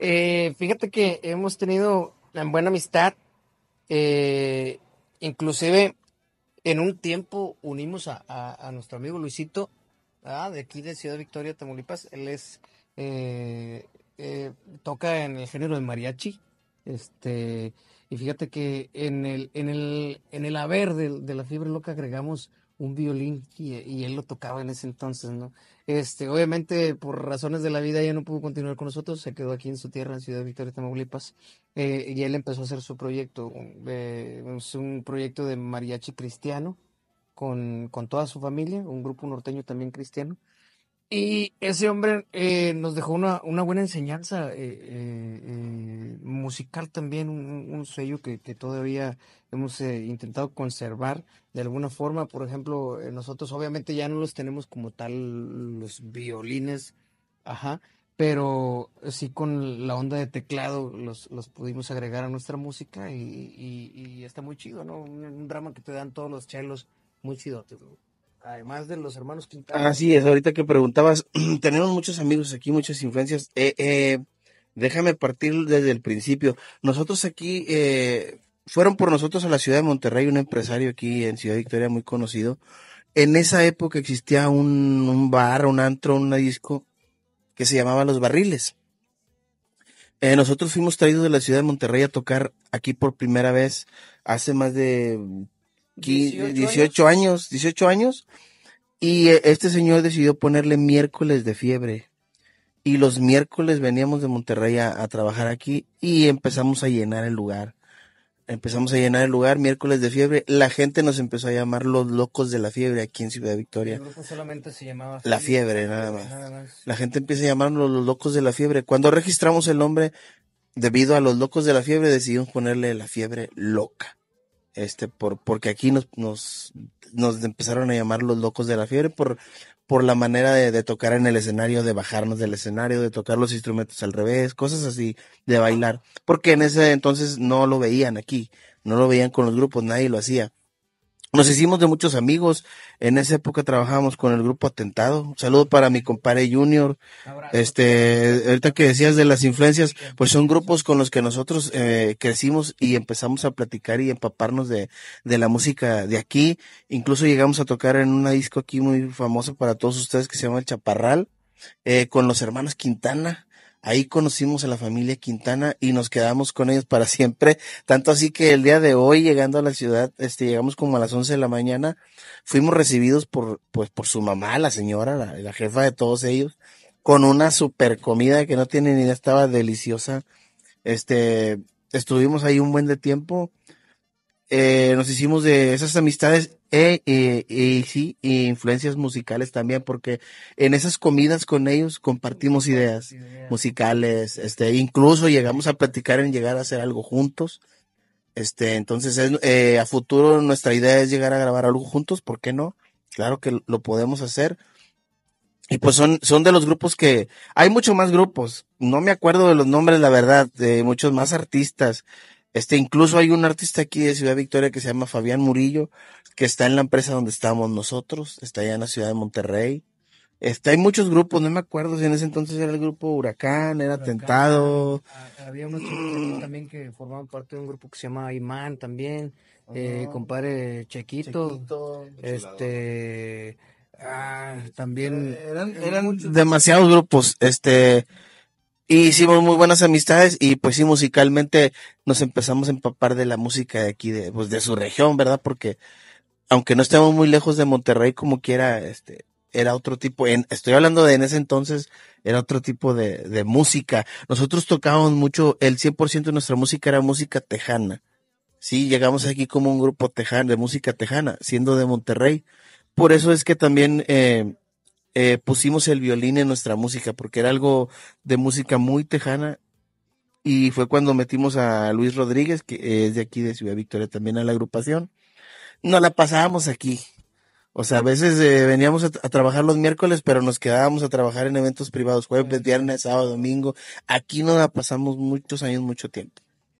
Eh, fíjate que hemos tenido una buena amistad. Eh, inclusive en un tiempo unimos a, nuestro amigo Luisito, de aquí de Ciudad Victoria, Tamaulipas. Él es eh, eh, toca en el género de mariachi. Este, y fíjate que en el, en el, en el haber de, de la fiebre loca agregamos un violín y, él lo tocaba en ese entonces, ¿no? Este, obviamente, por razones de la vida, ya no pudo continuar con nosotros, se quedó aquí en su tierra, en Ciudad Victoria, Tamaulipas, eh, y él empezó a hacer su proyecto, eh, un proyecto de mariachi cristiano con, con, toda su familia, un grupo norteño también cristiano. Y ese hombre eh, nos dejó una, una buena enseñanza musical también, un, sello que, todavía hemos eh, intentado conservar de alguna forma. Por ejemplo, eh, nosotros obviamente ya no los tenemos como tal los violines, ajá, pero sí con la onda de teclado los, pudimos agregar a nuestra música y, está muy chido, ¿no? Un, drama que te dan todos los chelos, muy chido. Además de los hermanos Quintana. Así es, ahorita que preguntabas, tenemos muchos amigos aquí, muchas influencias. Eh, eh, Déjame partir desde el principio. Nosotros aquí, eh, fueron por nosotros a la ciudad de Monterrey, un empresario aquí en Ciudad Victoria muy conocido. En esa época existía un, bar, un antro, un disco que se llamaba Los Barriles. Eh, nosotros fuimos traídos de la ciudad de Monterrey a tocar aquí por primera vez hace más de 18, años, 18 años. Y eh, este señor decidió ponerle miércoles de fiebre y los miércoles veníamos de Monterrey a, trabajar aquí y empezamos a llenar el lugar. Empezamos a llenar el lugar, miércoles de fiebre. La gente nos empezó a llamar los locos de la fiebre aquí en Ciudad Victoria. solamente se llamaba La Fiebre, nada más. La gente empieza a llamarnos los locos de la fiebre. Cuando registramos el nombre, debido a los locos de la fiebre, decidimos ponerle la fiebre loca este, por, porque aquí nos, nos, nos empezaron a llamar los locos de la fiebre por, por la manera de, de, tocar en el escenario, de bajarnos del escenario, de tocar los instrumentos al revés, cosas así, de bailar, porque en ese entonces no lo veían aquí, no lo veían con los grupos, nadie lo hacía. Nos hicimos de muchos amigos. En esa época trabajábamos con el grupo Atentado. saludo para mi compadre Junior. Este, ahorita que decías de las influencias, pues son grupos con los que nosotros eh, crecimos y empezamos a platicar y empaparnos de, de la música de aquí. Incluso llegamos a tocar en una disco aquí muy famosa para todos ustedes que se llama El Chaparral, eh, con los hermanos Quintana. Ahí conocimos a la familia Quintana y nos quedamos con ellos para siempre. Tanto así que el día de hoy, llegando a la ciudad, este, llegamos como a las once de la mañana, fuimos recibidos por, pues, por su mamá, la señora, la, jefa de todos ellos, con una super comida que no tiene ni idea, estaba deliciosa. Este, estuvimos ahí un buen de tiempo, eh, nos hicimos de esas amistades e, e, e sí, influencias musicales también, porque en esas comidas con ellos compartimos ideas musicales, este, incluso llegamos a platicar en llegar a hacer algo juntos. Este, entonces, eh, a futuro nuestra idea es llegar a grabar algo juntos, ¿por qué no? Claro que lo podemos hacer. Y pues son, son de los grupos que, hay mucho más grupos, no me acuerdo de los nombres, la verdad, de muchos más artistas, este, incluso hay un artista aquí de Ciudad Victoria que se llama Fabián Murillo, que está en la empresa donde estamos nosotros, está allá en la ciudad de Monterrey. Está, hay muchos grupos, no me acuerdo si en ese entonces era el grupo Huracán, era Atentado. Tentado. Ah, había unos chicos también que formaban parte de un grupo que se llama Imán también, eh, compadre Chequito, este, ah, también. Eh, eran, eran, eran demasiados grupos, este, y hicimos muy buenas amistades y pues sí, musicalmente nos empezamos a empapar de la música de aquí, de, pues de su región, ¿verdad? Porque aunque no estemos muy lejos de Monterrey como quiera, este, era otro tipo, en, estoy hablando de en ese entonces, era otro tipo de, música. Nosotros tocábamos mucho, el 100% de nuestra música era música tejana. Sí, llegamos aquí como un grupo tejano, de música tejana, siendo de Monterrey. Por eso es que también eh, eh, pusimos el violín en nuestra música, porque era algo de música muy tejana. Y fue cuando metimos a Luis Rodríguez, que es de aquí de Ciudad Victoria también a la agrupación. no la pasábamos aquí. O sea, a veces eh, veníamos a, trabajar los miércoles, pero nos quedábamos a trabajar en eventos privados, jueves, viernes, sábado, domingo. Aquí no la pasamos muchos años, mucho tiempo.